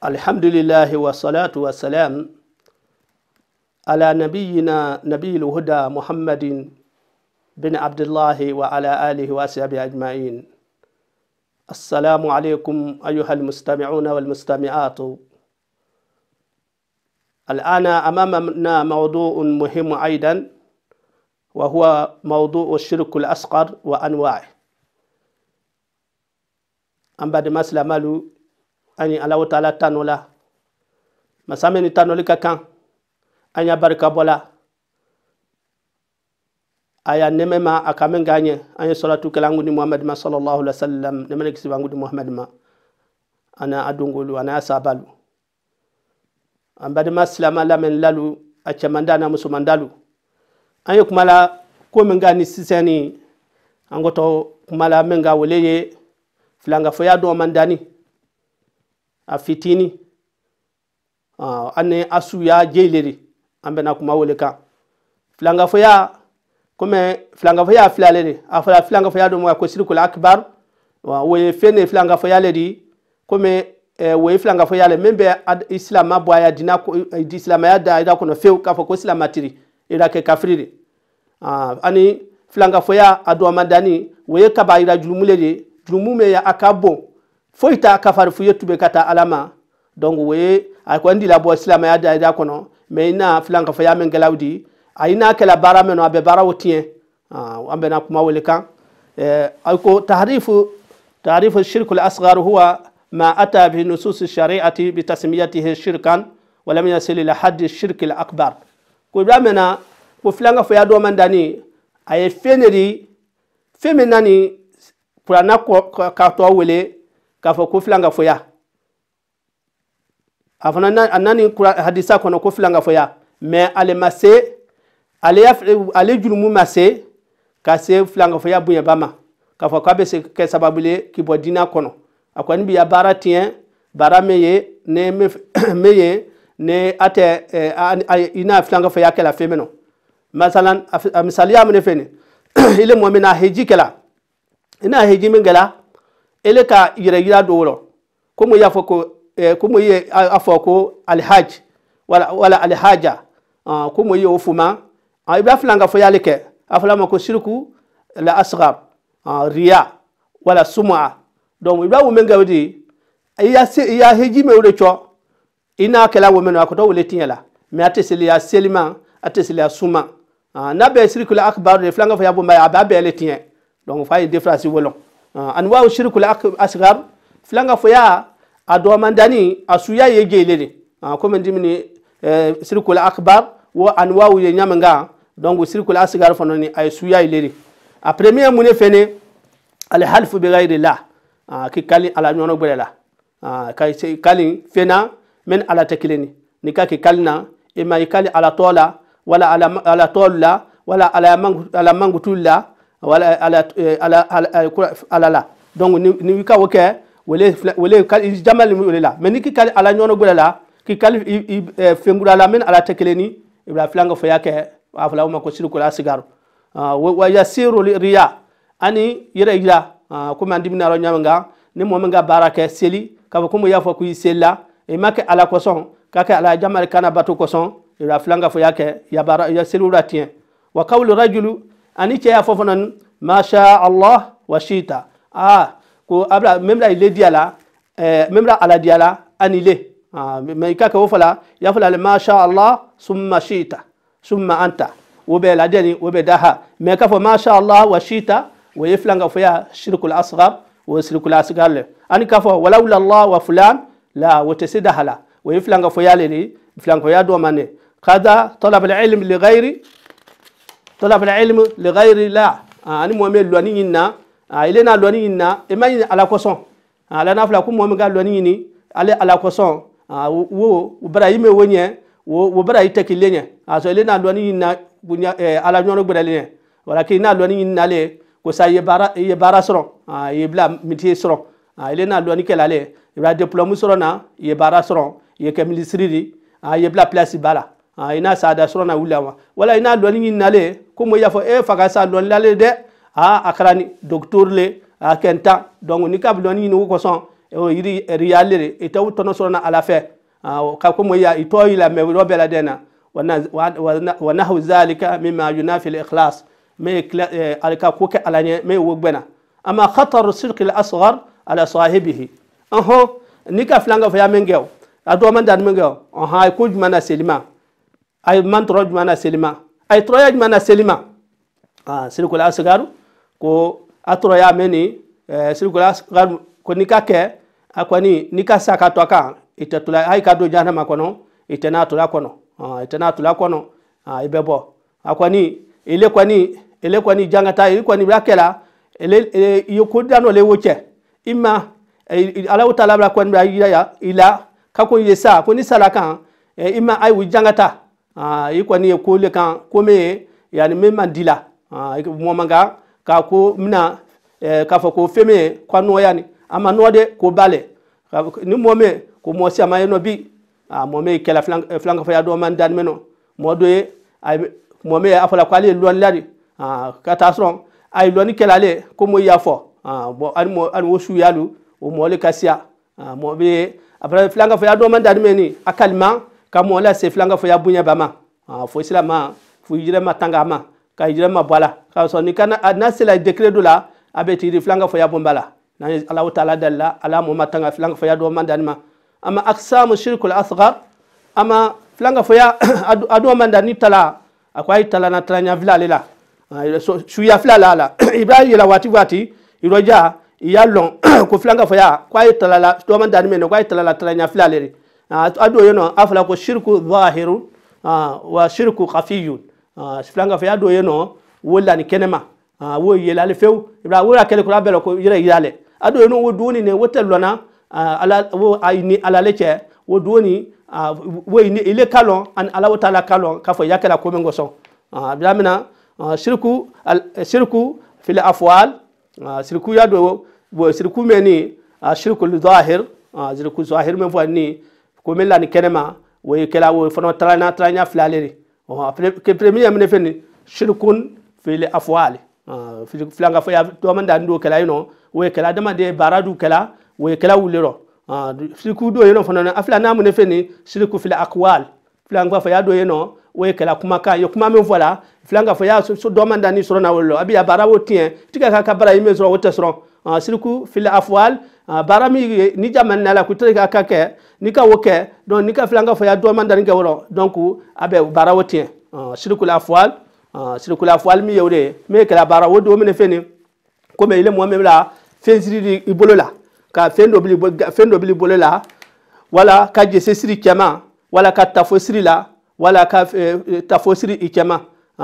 الحمد لله والصلاة والسلام على نبينا نبي الهدى محمد بن عبد الله وعلى آله وأصحابه أجمعين السلام عليكم أيها المستمعون والمستمعات الآن أمامنا موضوع مهم أيضا وهو موضوع الشرك الأصغر وأنواعه أما بعد ما ani alaw taala tano la masame ni tanoli ka kan anya y'a barika bɔla a y'a nɛmɛ ma a min k'a ɲɛ an ye salatu kɛla an gundi muhamadu ma sallallahu alaihi wasallam nɛmɛ ne kisi b'an gundi muhamadu ma ana a dongolu ani a sabalu an badema silama lamɛn lalu a cɛman da n'a musoman dalu an ye kuma la ko min k'a ni sisan ni an kɔtɔ kuma la min k'a wele ye filankafoya dɔw man dani a fitini ani a suya jeyleri ambe na kuma wele kan filangafoya komi filangafoya filale de a fɔra filangafoya dɔ ma ko sirku sirikul akibar o ye fɛn de filangafoya le di komi o e, ye filangafoya le min bɛ isilamaya bɔ a ya dina e, ya da ira kɔnɔ fewu k'a fɔ ko matiri ida ke kafiri uh, ani filangafoya a dɔn man dani o ye kaba ira jurumu de jurumu min a foyta kafar fu yettuɓe kata alama donc woye ay ko andi labo silamaya dayda kono mais ina filanka fo yamen gelawdi ayina kela bara men o aɓe bara wo tiyen an ɓena kuma wole kan e, ay ko tahrifu tahrifu shirku l asgar huwa ma ata bi nusus shariati bi tasmiyatihi shirkan walam yasil ila haddi shirki l akbar ko ɓa mena ko filanga fo ya dani aye feneri femen nani kurana ka to wele kafo fɔ ko filan ka fɔ hadisa kono ko filan ka fɔ ale ma ale ya ale jurumu ma se ka se filan ka fɔ ya bonyaba ma k'a fɔ se ke sababu le k'i bɔ diinɛ kɔnɔ bi ya ne min ne ate eh, ina i n'a filan ka masalan a misaliya min ile mɔmin heji kɛla i heji ele ka yɛrɛ yira do wɔrɔ komi y'a fɔ ko ɛɛ eh, komi ye a fɔ ko alihaj wala wala alihaja ɔn ah, komi ye o fuma ɔn i b'a filan y'ale kɛ a fɔla ko siriku la asghar ɔn ah, riya wala suma donc i b'a wo min kɛ y'a se y'a heji mɛ o de cɔ i n'a kɛla wo min na a kɔtɔ wele tiɲɛ la mɛ a tɛ seli a selima a tɛ suma ɔn n'a bɛɛ ye la akbar de filan ka fɔ y'a bɔ mɛ a b'a bɛɛ le tiɲɛ donc f'a ye défilasi wolon anwa shirku asghar flanga fo foya ado mandani asuya yegelele comme ndimini shirku akbar wo anwa ye nyamanga donc shirku fo noni ay suya ileri a premier mune fene al halfu bi ghayri la ki kali ala nyono gbere la kay kali fena men ala takileni ni ka ki kalna e ima kali ala tola wala ala ala tola wala ala mangu ala mangu tulla wala ala eh, ala ala eh, ala la donc ni ni ka o kɛ wele filɛ wele jama le wele la mais ni k'i kali ala ɲɔgɔn gbɛrɛ la k'i kali eh, fɛnkura la min ala tɛ kelen ni i bila filan ka fɔ ya kɛ a fɔla o ma ko siriku la sigaro ah, wa yasiru riya ani yɛrɛ yira ah, komi an dimina yɔrɔ ɲamin kan ni mɔgɔ min ka baara kɛ seli k'a fɔ komi y'a fɔ k'i e seli la i ma kɛ ala kosɔn k'a kɛ ala jamali kana bato kosɔn i bila filan ka fɔ ya kɛ ya baara ya seliw la tiɲɛ wa kawulu rajulu ani cɛ y'a fɔ fana masha allah wa shita ah ko abla même là il est dit à la euh, même là à la dit à la ah me ka ko fala ya fala masha allah summa shita summa anta wo be la deni wo be daha me ka fo masha allah wa shita wo ye nga fo ya shirkul asghar wo shirkul asghar le ani ka fo wala wala allah wa fulan la wo te sidahala wo ye nga fo ya le ni flanga fo ya do mane kada talab al ilm li ghairi طلب العلم لغير الله ani mɔmɛ lɔni ɲini na ile na lɔni ɲini na e ma ɲini ala kosɔn ala n'a fila ko mɔmɛ ka lɔni ɲini ale ala kosɔn wo bara yi mɛ wo ɲɛ wo bara yi tɛ kile ɲɛ a sɔ ile na lɔni ɲini na ala ɲɔgɔn gbɛrɛli ɲɛ wala k'i na lɔni ɲini n'ale ko sa i ye baara ye baara sɔrɔ i ye bila métier sɔrɔ ile na lɔni kɛla ale i bɛ sɔrɔ na ye baara sɔrɔ ye kɛ minisiri di i ye bila place ba la. Ah, ina sada surana wulama wala ina loni yin nale ko mo yafo e eh, faga sa loni lale de a ah, akarani docteur le a ah, kenta donc ni kab loni yin ko son o eh, yiri riyalere e taw tono surana ala a ka ko mo ya ito ila me ro bela dena wa nahwu zalika mimma yunafi eh, al ikhlas me alka ko ke alanye me wogbena amma khatar sidq la asghar ala sahibihi aho nika flanga fa ya mengew ato man dan mengew aha e ko jumana selima ay ye mantɔrɔ jumɛn na selima ay a ye tɔrɔya jumɛn na seli ma aa ah, sirikola ko a tɔrɔya mɛ nin ɛɛ eh, sirikola asagaru ko n'i ka kɛ a kɔni n'i ka sa ka to a kan i tɛ to la hali ka don jahanama kɔnɔ i tɛ n'a to la kɔnɔ aa i tɛ n'a to la kɔnɔ a kɔni ele kɔni ele kɔni jankata ele kɔni bila kɛla ele ee i ye ko da n'o le wo cɛ eh, i ma ee alaw ta labila kɔni bɛ a yira i ka ko ye ko ni sala kan ɛɛ i ma ayi Ah, i kɔni ye ko le kan ko min ye yani min ah, eh, ah, eh, man di la mɔ man kan k'a ko n bɛna k'a fɔ ko fɛn min ye ko a nɔgɔya ni a ma nɔgɔ dɛ ko ba lɛ ni mɔ min ye ko mɔ si a ma yen nɔ bi a mɔ min ye kɛlɛ filankafɔya dɔ man daani mɛ nɔ mɔ dɔ ye mɔ min ye a fɔra ko ale ye lɔnni la de ka taa sɔrɔ a ye lɔnni kɛlɛ ale ko mɔ y'a fɔ bɔn hali mɔ hali o su y'a lu o mɔ le ka siya mɔ bɛ a fɔra filankafɔya dɔ man daani mɛ ni a kalima ka mɔgɔ la se filan ka fɔ ya bonya ba ah, ma fo sira ma fo hijira ma tanga ma ka hijira ma bɔ k'a sɔrɔ ni kana ah, n'a sela dekile dɔ la a bɛ tigi filan ka fɔ ya bon ba la n'an ye taala dali ala mɔ ma tanga filan ka ya dɔ man dani ma ama aksamu shirikul asghar ama filan ka fɔ ya a dɔ man dani tala a tala na tala ɲa fila ah, So la suya fila la a la i b'a yɛlɛ waati waati yɔrɔja i y'a lɔn ko filan ka fɔ ya ko tala la dɔ man dani mɛ ko a tala la tala ɲa fila ale Ah, adoo yeno afala ko shirku dhahirun ah, wa shirku khafiyun ah, filanga fe ado yeno wolla ni kenema wo yelale few ibra wora kele ko abelo ko yere yale ado yeno wo doni ne wotel lona ala wo ayni ala leche wo doni wo ni ile kalon an ala wotala kalon ka fo yakela ko men goso bila mina shirku shirku fil afwal shirku yado wo shirku meni shirku dhahir shirku zahir men fo ko la lani kɛnɛma o ye kɛla o fana tarana tarana filale de premier min fɛn ni shirkun fil afwal filanga fɔ ya dɔmɛ da ndo kɛla yen nɔ o ye kɛla adamaden baara du kɛla o ye kɛla wuli rɔ shirku do yen nɔ fana a filana min fɛn ni shirku fil akwal filanga fɔ ya do yen nɔ o ye kɛla kumakan ye kuma min fɔ la filanga fɔ ya dɔmɛ da ni sɔrɔ na o lɔ a bi ya baara o tiɲɛ tiga ka ka baara yi min sɔrɔ o tɛ sɔrɔ shirku fil afwal Ah, baara mi ni jamani nala ku tere ka ka kɛ ni ka wo kɛ donc ni ka fila ka fɔ ya dɔ man dani kɛ wɔrɔ donc a bɛ baara wo tiɲɛ ah, sirikula fuwal ah, sirikula fuwal min ye o de ye min kɛra baara o don mine fɛn komi ile mɔgɔ min bila fɛn siri i bolo la ka fɛn dɔ bili fɛn dɔ bili bolo la wala ka jese siri cɛma wala ka tafo siri la wala ka eh, eh, tafo siri i cɛma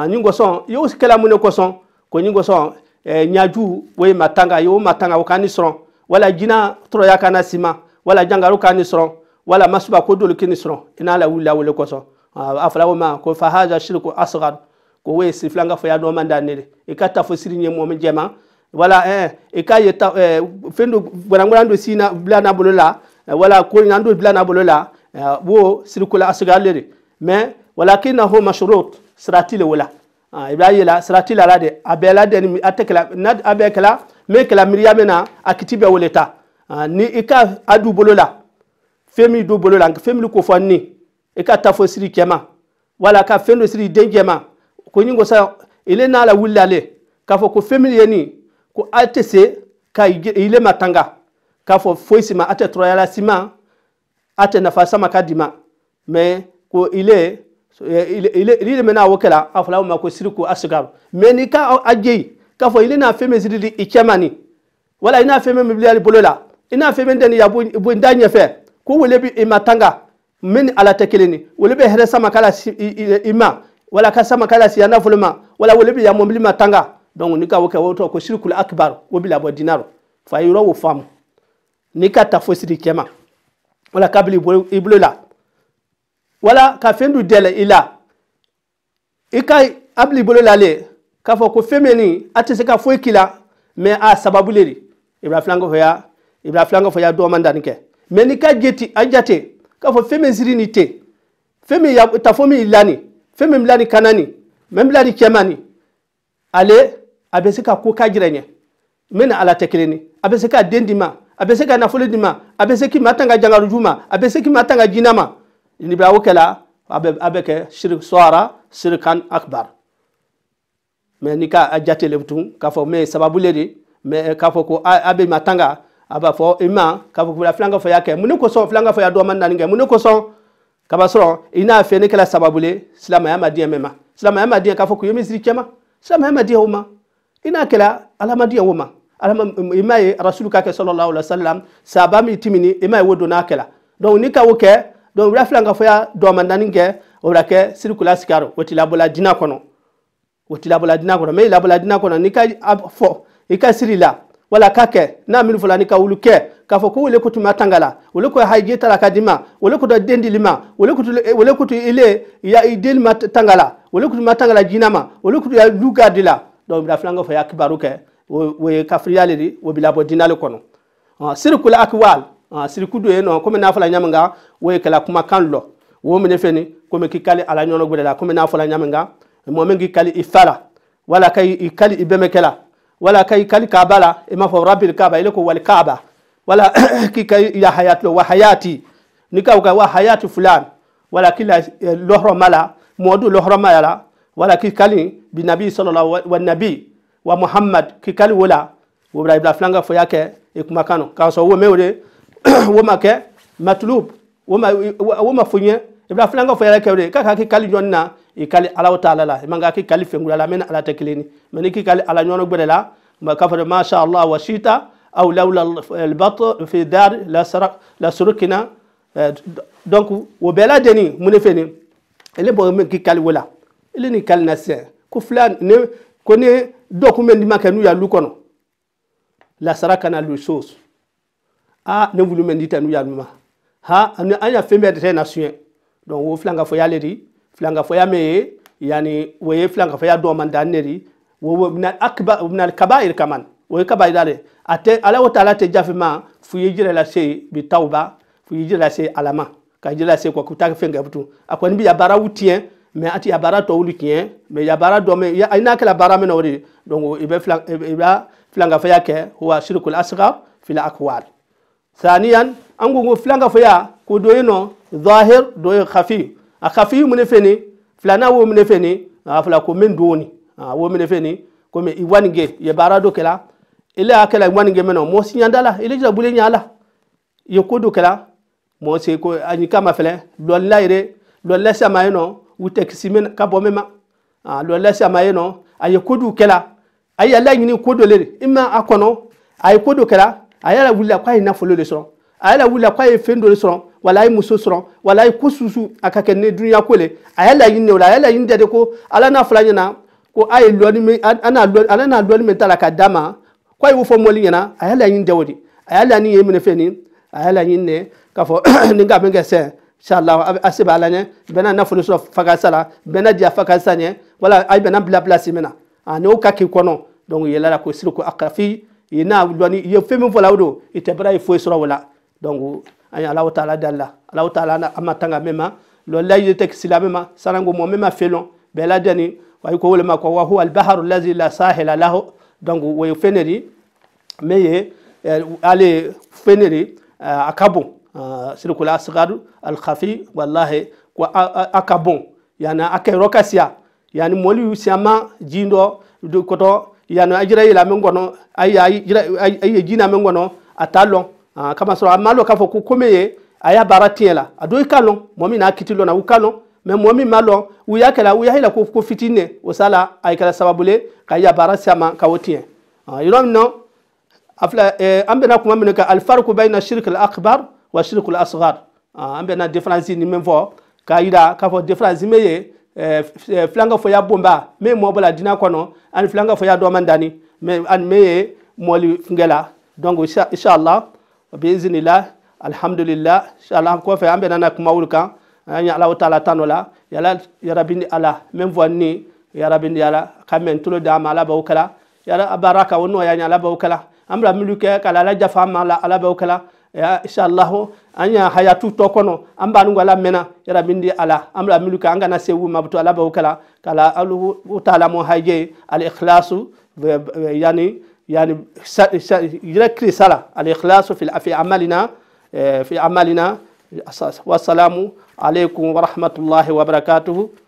ni kosɔn i y'o kɛla mun de kosɔn ko ni kosɔn eh, ɲaju o ye matanga i y'o matanga o ka ni sɔrɔ wala jina tɔrɔya kana sima wala jangaru kani sɔrɔ wala masuba ko dolu kini sɔrɔ i n'a la wulila wele kosɔn a fɔla o ma ko fahaza shirku asghar ko o ye sirifilan ka fɔya dɔ man da ne i ka tafo siri ɲɛ mɔmi jɛma wala ɛɛ eh, i ka ye ta ɛɛ fɛn dɔ gbanagbana dɔ si na bila n'a bolo la eh, wala ko ɲinan dɔ bila n'a bolo la ɛɛ eh, wo sirikula asghar le de mɛ wala k'i na ho mashurut sirati le o la i b'a ye la sirati la la de a bɛɛ la de ni a tɛ kɛla n'a bɛɛ kɛla. min kɛla miiriya min na a kiti bɛ wele ta ah, ni i ka a du bolo la fɛn min du bolo la fɛn min ko fɔ ni i ka taa siri cɛ wala ka fɛn dɔ siri i dencɛ ma ko ɲingo sa ile n'a la wulila ale k'a fɔ ko fɛn min ye nin ko a tɛ se ka ile ma tanga k'a fɔ foyi si ma a tɛ tɔrɔyala si ma a tɛ nafa sama ka di ma mɛ ko ile ile ile mɛna o kɛla a fɔla o ma ko siriku asigaru mɛ n'i ka a jeyi k'a fɔ ile n'a fɛn min sirili i cɛ ma ni wala i n'a fɛn min bilali bolo la i n'a fɛn min tɛ nin ya bo n da ɲɛfɛ ko wele bi i ma tanga min ni ala tɛ kelen ni wele bɛ hɛrɛ sama kala i ma wala ka sama kala siya nafolo ma wala wele bi ya mɔbili ma tanga donc ni ka o kɛ o tɔgɔ ko sirikul akibar o bi labɔ dinaro fa yɔrɔ o faamu ni ka ta fo siri cɛ ma wala ka bila i bolo la wala ka fɛn dɔ dɛlɛ i la i ka a i bolo la le k'a fɔ ko fɛn min nin a tɛ se ka foyi k'i la mɛ a sababu le de i b'a filan kɔfɛ ya i b'a filan ya dɔw man danni kɛ mɛ n'i ka jate a jate k'a fɔ fɛn min ziri nin tɛ fɛn min ya tafo min y'i la nin fɛn min bila nin kana nin mɛ bila nin cɛma nin ale a bɛ se ka ko ka jira ɲɛ mɛ ni ala tɛ kelen ye a bɛ se ka den d'i ma a bɛ se ka nafolo d'i ma a bɛ se k'i ma tanga jangaruju ma a bɛ se k'i ma tanga jinɛ ma o kɛ a bɛ kɛ siri sɔhara siri kan akbar mais ni ka a jatelen tun k'a fɔ mɛ sababu le de mɛ eh, k'a fɔ ko a bɛ ma tanga a b'a fɔ i ma k'a fɔ k'ula filan ka fɔ y'a kɛ mun de kosɔn filan ka fɔ y'a dɔn a ma naani kɛ mun de kosɔn kaba i n'a fɛ ne kɛra sababu le silamɛya ma diɲɛ mɛ ma silamɛya ma diɲɛ k'a fɔ k'u ye misiri cɛ ma silamɛya ma diɲɛ o ma i n'a kɛra ala ma diɲɛ o ma ala ma i m'a ye rasulu k'a kɛ sɔlɔlɔ ala salam saaba min timini i m'a ye o don n'a kɛra donc ni ka o kɛ donc wula filan ka fɔ y'a dɔn a ma naani kɛ o bɛ kɛ sirikula sigaro o t'i labɔla diinɛ kɔnɔ woti laboladina kɔnɔ mɛ laboladina kɔnɔ n'i ka fɔ i ka siri la wala ka kɛ n'a min fɔla n'i ka wulu kɛ k'a fɔ ko wele kutu ma tanga la wele ko haji tala ka di ma wele kutu den dili ma wele kutu wele eh, kutu ile ya ideli ma tanga la wele kutu ma tanga la jina ma wele kutu ya luga di la donc bila filan fɔ ya kibaru kɛ o ye kafiriya le di o bila bɔ dinali kɔnɔ ah, sirikul akwal ah, siriku do ye nɔ komi n'a fɔla ɲamin kan o ye kɛla kumakan lɔ wo mine fɛni komi k'i kali ala ɲɔnɔ gwɛrɛ la komi n'a fɔla ɲamin kan momen k'i kali i fa la wala ka i kali i bɛmɛkɛ la wala ka i kali kaaba la i m'a fɔ rabil kaaba ile ko wali kaaba wala k'i ka yahaya tulo wahayati ni ka ka wahayati fulan wala k'i la eh, lɔhɔrɔma la mɔdu lɔhɔrɔma la wala k'i kali bi nabi sɔlɔla wa nabi wa muhammad k'i kali e wo la wo bila ibila filan ka foya kɛ i kumakan no k'a sɔrɔ wo mɛ o de wo ma kɛ matulub wo ma wo ma fo ɲɛ ibila filan ka foya kɛ o de k'a ka k'i kali jɔnni na i kali alaw taala la i man ka k'i kali fengula la min ala tɛ kelen ni k'i kali ala nyono gbɛrɛ la ma ka fɔ masha allah wa sita aw lawla albat fi dar la sarak la surukina eh, donc o bɛɛ lajɛlen mun de ele bɔ min k'i kali o ele ni kali na sɛ ko fila ne ko ni dɔ kun bɛ ma kɛ y'a lu kɔnɔ lasara kana lu sos a ne wulu mɛ ni tɛ y'a lu ma ha an y'a fɛn bɛɛ de tɛ na suɲɛ donc o fila ka fɔ y'ale de flanga foya me yani waye flanga foya do man daneri wo min al akbar min al kabair kaman wo kabair ale ate ala wa taala te jafima fu yijira la sey bi tauba fu yijira la sey alama ka jira sey ko kutak fenga butu akwani bi ya bara wutien mais ati ya bara to wuli kien mais ya bara do me ya ina kala bara me no wori donc ibe flanga ibe flanga foya ke huwa shirkul asghar fil akwal ثانيا أنغو فلانغا فيا كودوينو ظاهر دوي khafi akafi mune fene filana wo mune fene afla ah, ko men a ah, wo mune fene ko me iwange ye barado kela ile akela iwange meno mo sinyandala ile jira bule nyala ye kodo kela mo se ko anyi kama fele lolla ire lolla sama yeno utekisi men ka a mema ah, lolla sama yeno aye kodo kela aye ala nyini kodo lere imma akono aye kodo kela aye ala wulla kwa ina folo le so aye ala wulla kwa ye fendo le so wala a ye muso sɔrɔ wala a ye ko susu a ka kɛ ni duniya ko le a y'a laɲini de o la a y'a laɲini de ko ala n'a fila ɲɛna ko a ye lɔni min a n'a lɔni ala n'a lɔni min t'a la ka d'a ma ko a y'o fɔ mɔli ɲɛna a y'a laɲini de o de a y'a laɲini ye minɛ fɛn nin a y'a laɲini de k'a fɔ nin ka min kɛ sɛ inshallah a se b'a la ɲɛ bɛɛ n'a nafolo sɔrɔ fakasa la bɛɛ n'a diya fakasa ɲɛ wala a bɛɛ n'a bila pilasi min na a n'o ka k'i kɔnɔ la o don i tɛ baara ye foyi sɔrɔ o la ayi alaw taala dalla alaw taala ama tanga mema lo layde tek silamema sarango mo mema felon be ladani wayi ko wolema ko wa huwa albaharu la sahila lahu donc woye feneri meye eh, ale feneri eh, a ka bon ah, sirikula asgaru alkhafi wallahi ko a ka bon yani a ka yɔrɔ ka siya yani mɔli siyama jin dɔ kɔtɔ yani a jira yɛlɛ a min kɔnɔ a ye jina min kɔnɔ a t'a lɔn uh, kama so amalo k'a fɔ ko aya ye a y'a baara la a dɔ i n'a kitilo na u me momi malo uya kala uya hila u y'a kɛla u y'a ko ko fitini o sa la a kɛra sababu ye ka y'a barasi ama ka o tiɲɛ uh, yɔrɔ min na eh, ambe na kuma min al alifariku bɛ shirk al akbar wa shirk al asghar ah, ambe na difference ni min fɔ k'a yira k'a fo difference meye eh, flanga eh, fo ya bomba me mo bɔ dina diinɛ kɔnɔ ani filanka fɔ ya do mandani me an meye moli ngela donc inshallah biiznillah alhamdulillah allah kɔfɛ an bɛna na kumawul kan an ye alahu taala tanu la yala yarabindi ala min fɔ ni yarabindi ala ka mɛn tulo d'a ma ala b'aw kala yala baraka o nɔya ala b'aw kala an bila milu kɛ kala ala jafa ma la ala b'aw kala ya inshallah an ya hayatu tɔ kɔnɔ an b'an gwala mɛnna yarabindi ala an bila milu kɛ an kana se wu ma butu ala b'aw kala kala alahu taala mu haje al ikhlasu يعني يذكر صلاة الإخلاص في في أعمالنا آه، في أعمالنا والسلام عليكم ورحمة الله وبركاته